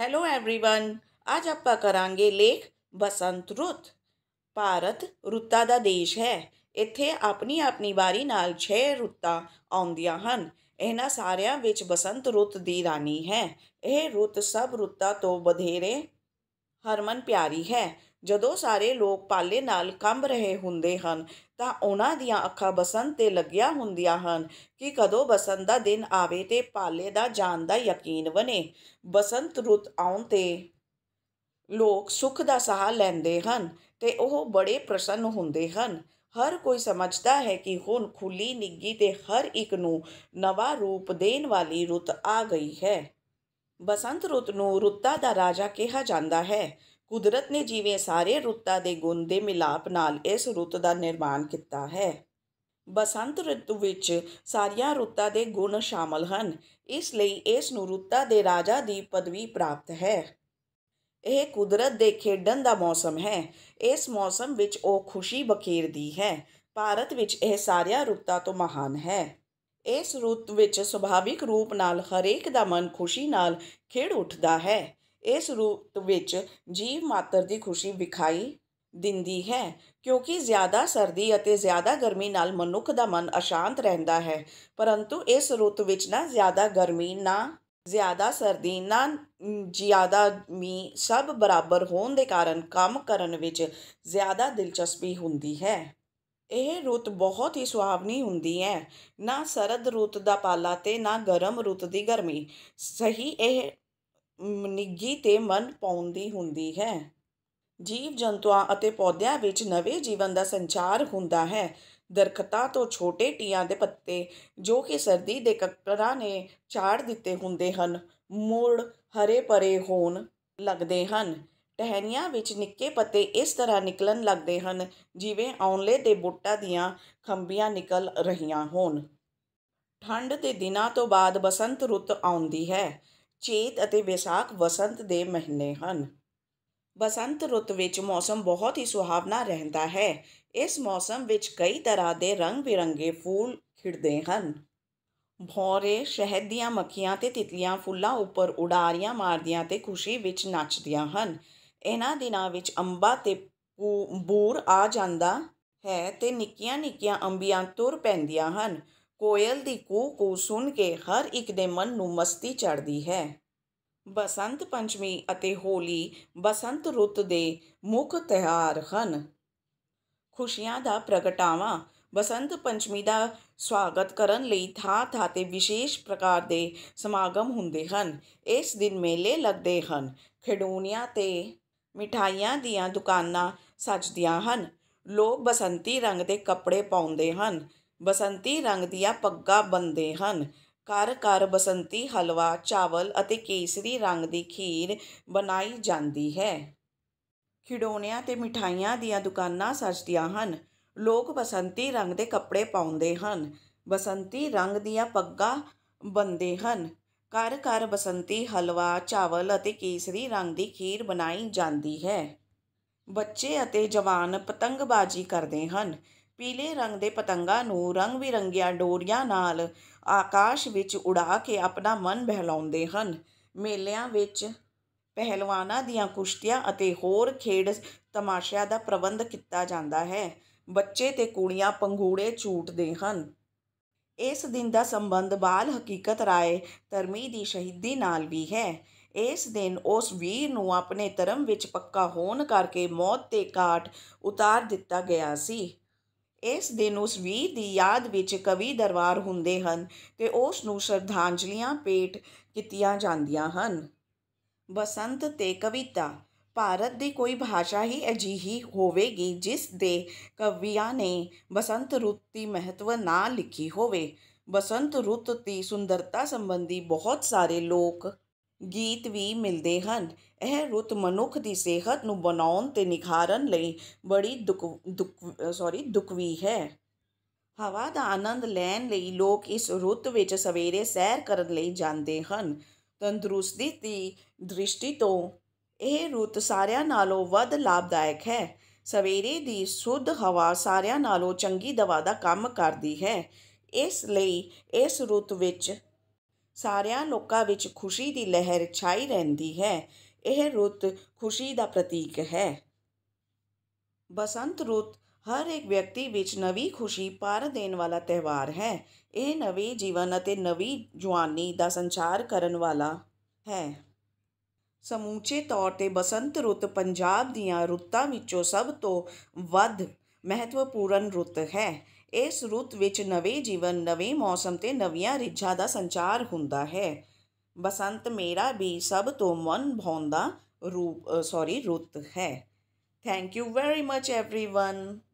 hello everyone ਅੱਜ ਆਪਾਂ ਕਰਾਂਗੇ ਲੇਖ ਬਸੰਤ ਰੁੱਤ ਭਾਰਤ ਰੁੱਤਾਂ ਦਾ ਦੇਸ਼ ਹੈ ਇੱਥੇ ਆਪਣੀ ਆਪਣੀ ਵਾਰੀ ਨਾਲ 6 ਰੁੱਤਾਂ ਆਉਂਦੀਆਂ ਹਨ ਇਹਨਾਂ ਸਾਰਿਆਂ ਵਿੱਚ ਬਸੰਤ ਰੁੱਤ ਦੀ ਰਾਣੀ ਹੈ ਇਹ ਰੁੱਤ ਸਭ ਰੁੱਤਾਂ ਤੋਂ ਵਧੇਰੇ ਹਰਮਨ ਪਿਆਰੀ ਹੈ ਜਦੋਂ ਸਾਰੇ ਲੋਕ ਪਾਲੇ ਨਾਲ ਕੰਬ ਰਹੇ ਹੁੰਦੇ ਹਨ ਤਾਂ ਉਹਨਾਂ ਦੀਆਂ ਅੱਖਾਂ ਬਸੰਤ ਤੇ ਲੱਗੀਆਂ ਹੁੰਦੀਆਂ ਹਨ ਕਿ ਕਦੋਂ ਬਸੰਤ ਦਾ ਦਿਨ ਆਵੇ ਤੇ ਪਾਲੇ ਦਾ ਜਾਣ ਦਾ ਯਕੀਨ ਬਣੇ ਬਸੰਤ ਰੁੱਤ ਆਉਣ ਤੇ ਲੋਕ ਸੁੱਖ ਦਾ ਸਾਹ ਲੈਂਦੇ ਹਨ ਤੇ ਉਹ ਬੜੇ ਪ੍ਰਸੰਨ ਹੁੰਦੇ ਹਨ ਹਰ ਕੋਈ ਸਮਝਦਾ ਹੈ ਕਿ ਹੁਣ ਖੁੱਲੀ ਨਿੱਗੀ ਤੇ ਹਰ ਇੱਕ ਨੂੰ ਨਵਾਂ ਰੂਪ ਦੇਣ ਵਾਲੀ ਰੁੱਤ ਆ ਗਈ ਹੈ ਬਸੰਤ ਰੁੱਤ ਨੂੰ ਰੁੱਤਾਂ ਦਾ ਰਾਜਾ ਕਿਹਾ ਜਾਂਦਾ ਹੈ ਕੁਦਰਤ ਨੇ ਜਿਵੇਂ ਸਾਰੇ ਰੁੱਤਾਂ ਦੇ ਗੁਣ ਦੇ ਮਿਲਾਪ ਨਾਲ ਇਸ ਰੁੱਤ ਦਾ ਨਿਰਮਾਣ ਕੀਤਾ ਹੈ ਬਸੰਤ ਰੁੱਤ ਵਿੱਚ ਸਾਰੀਆਂ ਰੁੱਤਾਂ ਦੇ ਗੁਣ ਸ਼ਾਮਲ ਹਨ ਇਸ ਲਈ ਇਸ ਨੂੰ ਰੁੱਤਾਂ ਦੇ ਰਾਜਾ ਦੀ ਪਦਵੀ ਪ੍ਰਾਪਤ ਹੈ ਇਹ ਕੁਦਰਤ ਦੇ ਖੇਡਣ ਦਾ ਮੌਸਮ ਹੈ ਇਸ ਮੌਸਮ ਵਿੱਚ ਉਹ ਖੁਸ਼ੀ ਬਖੇਰਦੀ ਹੈ ਭਾਰਤ ਵਿੱਚ ਇਹ ਸਾਰੀਆਂ ਰੁੱਤਾਂ ਤੋਂ ਮਹਾਨ ਹੈ ਇਸ ਰੁੱਤ ਵਿੱਚ ਸੁਭਾਵਿਕ ਰੂਪ ਨਾਲ ਹਰੇਕ ਦਾ ਮਨ ਖੁਸ਼ੀ ਨਾਲ ਖੇੜ ਉੱਠਦਾ ਹੈ ਇਸ ਰੂਪ ਵਿੱਚ ਜੀਵ ਮਾਤਰ ਦੀ ਖੁਸ਼ੀ ਵਿਖਾਈ ਦਿੰਦੀ ਹੈ ਕਿਉਂਕਿ ਜ਼ਿਆਦਾ ਸਰਦੀ ਅਤੇ ਜ਼ਿਆਦਾ ਗਰਮੀ ਨਾਲ ਮਨੁੱਖ ਦਾ ਮਨ ਅਸ਼ਾਂਤ ਰਹਿੰਦਾ ਹੈ ਪਰੰਤੂ ਇਸ ਰੁੱਤ ਵਿੱਚ ਨਾ ਜ਼ਿਆਦਾ ਗਰਮੀ ਨਾ ਜ਼ਿਆਦਾ ਸਰਦੀ ਨਾ ਜ਼ਿਆਦਾ ਮੀ ਸਭ ਬਰਾਬਰ ਹੋਣ ਦੇ ਕਾਰਨ ਕੰਮ ਕਰਨ ਵਿੱਚ ਜ਼ਿਆਦਾ ਦਿਲਚਸਪੀ ਹੁੰਦੀ ਹੈ ਇਹ ਰੁੱਤ ਬਹੁਤ ਹੀ ਸੁਹਾਵਣੀ ਹੁੰਦੀ ਹੈ ਨਾ ਸਰਦ ਰੁੱਤ ਦਾ ਪਾਲਾ ਤੇ ਨਾ ਗਰਮ ਰੁੱਤ ਦੀ ਗਰਮੀ ਸਹੀ ਇਹ ਨਿੱਘੀ ਤੇ ਮਨ ਪਾਉਂਦੀ ਹੁੰਦੀ ਹੈ ਜੀਵ ਜੰਤੂਆਂ ਅਤੇ ਪੌਦਿਆਂ ਵਿੱਚ ਨਵੇਂ ਜੀਵਨ ਦਾ ਸੰਚਾਰ ਹੁੰਦਾ ਹੈ ਦਰਖਤਾਂ ਤੋਂ ਛੋਟੇ ਟੀਆਂ ਦੇ ਪੱਤੇ ਜੋ ਕਿ ਸਰਦੀ ਦੇ ਕੱਕੜਾਂ ਨੇ ਛਾੜ ਦਿੱਤੇ ਹੁੰਦੇ ਹਨ ਮੋੜ ਹਰੇ ਭਰੇ ਹੋਣ ਲੱਗਦੇ ਹਨ ਟਹਿਣੀਆਂ ਵਿੱਚ ਨਿੱਕੇ ਪੱਤੇ ਇਸ ਤਰ੍ਹਾਂ ਨਿਕਲਣ ਲੱਗਦੇ ਹਨ ਜਿਵੇਂ ਔਨਲੇ ਦੇ ਬੂਟਾਂ ਦੀਆਂ ਖੰਬੀਆਂ ਨਿਕਲ ਰਹੀਆਂ ਹੋਣ ਠੰਡ ਦੇ ਦਿਨਾਂ ਤੋਂ ਬਾਅਦ ਬਸੰਤ ਰੁੱਤ ਆਉਂਦੀ ਹੈ ਚੇਤ ਅਤੇ ਵਿਸਾਖ ਵਸੰਤ ਦੇ ਮਹੀਨੇ ਹਨ ਬਸੰਤ ਰੁੱਤ ਵਿੱਚ ਮੌਸਮ ਬਹੁਤ ਹੀ ਸੁਹਾਵਣਾ ਰਹਿੰਦਾ ਹੈ ਇਸ ਮੌਸਮ ਵਿੱਚ ਕਈ ਤਰ੍ਹਾਂ ਦੇ ਰੰਗ-ਬਿਰੰਗੇ ਫੁੱਲ ਖਿੜਦੇ ਹਨ ਭੌਰੇ ਸ਼ਹਿਦ ਦੀਆਂ ਮੱਖੀਆਂ ਤੇ ਤਿਤਲੀਆਂ ਫੁੱਲਾਂ ਉੱਪਰ ਉਡਾਰੀਆਂ ਮਾਰਦੀਆਂ ਤੇ ਖੁਸ਼ੀ ਵਿੱਚ ਨੱਚਦੀਆਂ ਹਨ ਇਹਨਾਂ ਦਿਨਾਂ ਵਿੱਚ ਅੰਬਾ ਤੇ ਬੂਰ ਆ ਜਾਂਦਾ ਹੈ ਤੇ ਨਿੱਕੀਆਂ-ਨਿੱਕੀਆਂ ਅੰਬੀਆਂ ਤੁਰ ਪੈਂਦੀਆਂ ਹਨ ਕੋਇਲ ਦੀ ਕੂ ਕੂ ਸੁਣ ਕੇ ਹਰ ਇੱਕ ਦੇ ਮਨ ਨੂੰ ਮਸਤੀ ਚੜਦੀ ਹੈ ਬਸੰਤ ਪੰਚਮੀ ਅਤੇ ਹੋਲੀ ਬਸੰਤ ਰੁੱਤ ਦੇ ਮੁੱਖ ਤਿਹਾਰ ਹਨ ਖੁਸ਼ੀਆਂ ਦਾ ਪ੍ਰਗਟਾਵਾ ਬਸੰਤ ਪੰਚਮੀ ਦਾ ਸਵਾਗਤ ਕਰਨ ਲਈ ਥਾਂ-ਥਾਂ ਤੇ ਵਿਸ਼ੇਸ਼ ਪ੍ਰਕਾਰ ਦੇ ਸਮਾਗਮ ਹੁੰਦੇ ਹਨ ਇਸ ਦਿਨ ਮੇਲੇ ਲੱਗਦੇ ਹਨ ਖਿਡੌਣਿਆਂ ਤੇ ਮਿਠਾਈਆਂ ਦੀਆਂ ਦੁਕਾਨਾਂ ਸਜਦੀਆਂ ਹਨ ਲੋਕ ਬਸੰਤੀ ਰੰਗ ਦੇ ਕੱਪੜੇ ਪਾਉਂਦੇ ਹਨ ਬਸੰਤੀ ਰੰਗ ਦੀਆਂ ਪੱਗਾਂ ਬੰਦੇ ਹਨ ਘਰ ਘਰ ਬਸੰਤੀ ਹਲਵਾ ਚਾਵਲ ਅਤੇ ਕੇਸਰੀ ਰੰਗ ਦੀ ਖੀਰ ਬਣਾਈ ਜਾਂਦੀ ਹੈ ਖਿਡੌਣਿਆਂ ਤੇ ਮਿਠਾਈਆਂ ਦੀਆਂ ਦੁਕਾਨਾਂ ਸਜਦੀਆਂ ਹਨ ਲੋਕ ਬਸੰਤੀ ਰੰਗ ਦੇ ਕੱਪੜੇ ਪਾਉਂਦੇ ਹਨ ਬਸੰਤੀ ਰੰਗ ਦੀਆਂ ਪੱਗਾਂ ਬੰਦੇ ਹਨ ਘਰ ਘਰ ਬਸੰਤੀ ਹਲਵਾ ਚਾਵਲ ਅਤੇ ਕੇਸਰੀ ਰੰਗ ਦੀ ਖੀਰ ਬਣਾਈ ਜਾਂਦੀ ਹੈ ਬੱਚੇ ਅਤੇ ਜਵਾਨ ਪਤੰਗਬਾਜ਼ੀ ਕਰਦੇ ਹਨ ਪੀਲੇ ਰੰਗ ਦੇ ਪਤੰਗਾਂ ਨੂੰ ਰੰਗ ਬਿਰੰਗੀਆਂ ਡੋਰੀਆਂ ਨਾਲ ਆਕਾਸ਼ ਵਿੱਚ ਉਡਾ ਕੇ ਆਪਣਾ ਮਨ ਬਹਿਲਾਉਂਦੇ ਹਨ ਮੇਲਿਆਂ ਵਿੱਚ ਪਹਿਲਵਾਨਾਂ ਦੀਆਂ ਕੁਸ਼ਤੀਆਂ ਅਤੇ ਹੋਰ ਖੇਡ ਤਮਾਸ਼ਿਆਂ ਦਾ ਪ੍ਰਬੰਧ ਕੀਤਾ ਜਾਂਦਾ ਹੈ ਬੱਚੇ ਤੇ ਕੁੜੀਆਂ ਪੰਘੂੜੇ ਝੂਟਦੇ ਹਨ ਇਸ ਦਿਨ ਦਾ ਸੰਬੰਧ ਬਾਲ ਹਕੀਕਤ ਰਾਏ ਧਰਮੀ ਦੀ ਸ਼ਹੀਦੀ ਨਾਲ ਵੀ ਹੈ ਇਸ ਦਿਨ ਉਸ ਵੀਰ ਨੂੰ ਆਪਣੇ ਧਰਮ ਵਿੱਚ ਪੱਕਾ ਹੋਣ ਕਰਕੇ ਮੌਤ ਤੇ ਕਾਟ ਉਤਾਰ ਦਿੱਤਾ ਗਿਆ ਸੀ ਇਸ ਦਿਨ ਉਸ ਵੀਰ ਦੀ ਯਾਦ ਵਿੱਚ ਕਵੀ ਦਰਬਾਰ ਹੁੰਦੇ ਹਨ ਤੇ ਉਸ ਨੂੰ ਸ਼ਰਧਾਂਜਲੀਆਂ ਪੇਟ ਕੀਤੀਆਂ ਜਾਂਦੀਆਂ ਹਨ ਬਸੰਤ ਤੇ ਕਵਿਤਾ ਭਾਰਤ ਦੀ ਕੋਈ ਭਾਸ਼ਾ ਹੀ ਅਜਿਹੀ ਹੋਵੇਗੀ ਜਿਸ ਦੇ ਕਵੀਆਂ ਨੇ ਬਸੰਤ ਰੁੱਤ ਦੀ ਮਹੱਤਵ ਨਾ ਲਿਖੀ ਹੋਵੇ ਬਸੰਤ ਰੁੱਤ ਦੀ ਸੁੰਦਰਤਾ ਸੰਬੰਧੀ ਬਹੁਤ ਸਾਰੇ ਲੋਕ ਗੀਤ ਵੀ ਮਿਲਦੇ ਹਨ ਇਹ ਰੁੱਤ ਮਨੁੱਖ ਦੀ ਸਿਹਤ ਨੂੰ ਬਣਾਉਣ ਤੇ ਨਿਖਾਰਨ ਲਈ ਬੜੀ ਦੁੱਖ ਦੁਕ ਸੌਰੀ ਦੁਖਵੀ ਹੈ ਹਵਾ ਦਾ ਆਨੰਦ ਲੈਣ ਲਈ ਲੋਕ ਇਸ ਰੁੱਤ ਵਿੱਚ ਸਵੇਰੇ ਸੈਰ ਕਰਨ ਲਈ ਜਾਂਦੇ ਹਨ ਤੰਦਰੁਸਤੀ ਦੀ ਦ੍ਰਿਸ਼ਟੀ ਤੋਂ ਇਹ ਰੁੱਤ ਸਾਰਿਆਂ ਨਾਲੋਂ ਵੱਧ ਲਾਭਦਾਇਕ ਹੈ ਸਵੇਰੇ ਦੀ ਸੁੱਧ ਹਵਾ ਸਾਰਿਆਂ ਨਾਲੋਂ ਚੰਗੀ ਦਵਾ ਦਾ ਕੰਮ ਕਰਦੀ ਹੈ ਇਸ ਲਈ ਇਸ ਰੁੱਤ ਵਿੱਚ ਸਾਰਿਆਂ ਲੋਕਾਂ ਵਿੱਚ ਖੁਸ਼ੀ ਦੀ ਲਹਿਰ ਛਾਈ ਰਹਿੰਦੀ ਹੈ ਇਹ ਰੁੱਤ ਖੁਸ਼ੀ ਦਾ ਪ੍ਰਤੀਕ ਹੈ ਬਸੰਤ ਰੁੱਤ ਹਰ ਇੱਕ ਵਿਅਕਤੀ ਵਿੱਚ ਨਵੀਂ ਖੁਸ਼ੀ ਪਾਰ ਦੇਣ ਵਾਲਾ ਤਿਹਵਾਰ ਹੈ ਇਹ ਨਵੇਂ ਜੀਵਨ ਅਤੇ ਨਵੀਂ ਜਵਾਨੀ ਦਾ ਸੰਚਾਰ ਕਰਨ ਵਾਲਾ ਹੈ ਸਮੂਚੇ ਤੌਰ ਤੇ ਬਸੰਤ ਰੁੱਤ ਪੰਜਾਬ ਦੀਆਂ ਰੁੱਤਾਂ ਵਿੱਚੋਂ ਸਭ ਤੋਂ ਵੱਧ ਮਹੱਤਵਪੂਰਨ ਰੁੱਤ ਹੈ ਇਸ ਰੁੱਤ ਵਿੱਚ ਨਵੇਂ ਜੀਵਨ ਨਵੇਂ ਮੌਸਮ ਤੇ ਨਵੀਆਂ ਰਿੱਝਾਂ ਦਾ ਸੰਚਾਰ ਹੁੰਦਾ ਹੈ ਬਸੰਤ ਮੇਰਾ ਵੀ ਸਭ ਤੋਂ ਮਨ ਭਾਉਂਦਾ ਰੂਪ ਸੌਰੀ ਰੁੱਤ ਹੈ thank you very much everyone